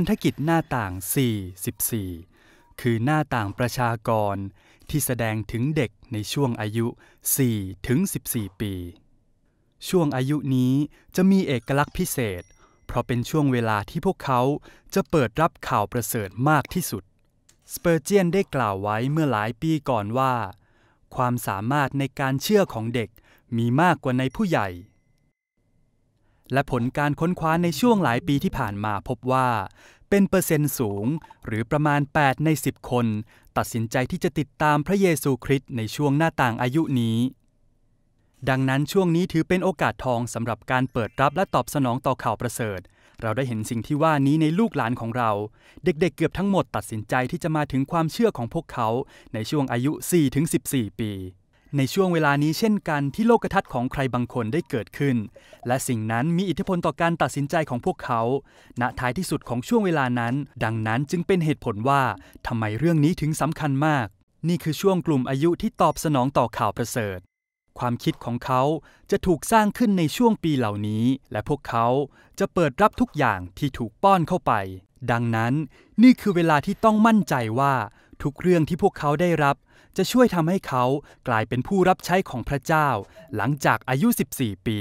พันธกิจหน้าต่าง44คือหน้าต่างประชากรที่แสดงถึงเด็กในช่วงอายุ4ถึง14 ปี ช่วงอายุนี้จะมีเอกลักษณ์พิเศษ เพราะเป็นช่วงเวลาที่พวกเขาจะเปิดรับข่าวประเสริฐมากที่สุด สเปอร์เจียนได้กล่าวไว้เมื่อหลายปีก่อนว่า ความสามารถในการเชื่อของเด็กมีมากกว่าในผู้ใหญ่และผลการค้นคว้าในช่วงหลายปีที่ผ่านมาพบว่า เป็นเปอร์เซ็นต์สูงหรือประมาณ 8 ใน 10 คน ตัดสินใจที่จะติดตามพระเยซูคริสต์ในช่วงหน้าต่างอายุนี้ ดังนั้นช่วงนี้ถือเป็นโอกาสทองสำหรับการเปิดรับและตอบสนองต่อข่าวประเสริฐ เราได้เห็นสิ่งที่ว่านี้ในลูกหลานของเรา เด็กๆเเกือบทั้งหมดตัดสินใจที่จะมาถึงความเชื่อของพวกเขาในช่วงอายุ4-14 ปีในช่วงเวลานี้เช่นกันที่โลกทัศน์ของใครบางคนได้เกิดขึ้น และสิ่งนั้นมีอิทธิพลต่อการตัดสินใจของพวกเขาณท้ายที่สุดของช่วงเวลานั้น ดังนั้นจึงเป็นเหตุผลว่าทำไมเรื่องนี้ถึงสำคัญมาก นี่คือช่วงกลุ่มอายุที่ตอบสนองต่อข่าวประเสริฐ ความคิดของเขาจะถูกสร้างขึ้นในช่วงปีเหล่านี้ และพวกเขาจะเปิดรับทุกอย่างที่ถูกป้อนเข้าไป ดังนั้นนี่คือเวลาที่ต้องมั่นใจว่าทุกเรื่องที่พวกเขาได้รับจะช่วยทำให้เขากลายเป็นผู้รับใช้ของพระเจ้าหลังจากอายุ 14 ปี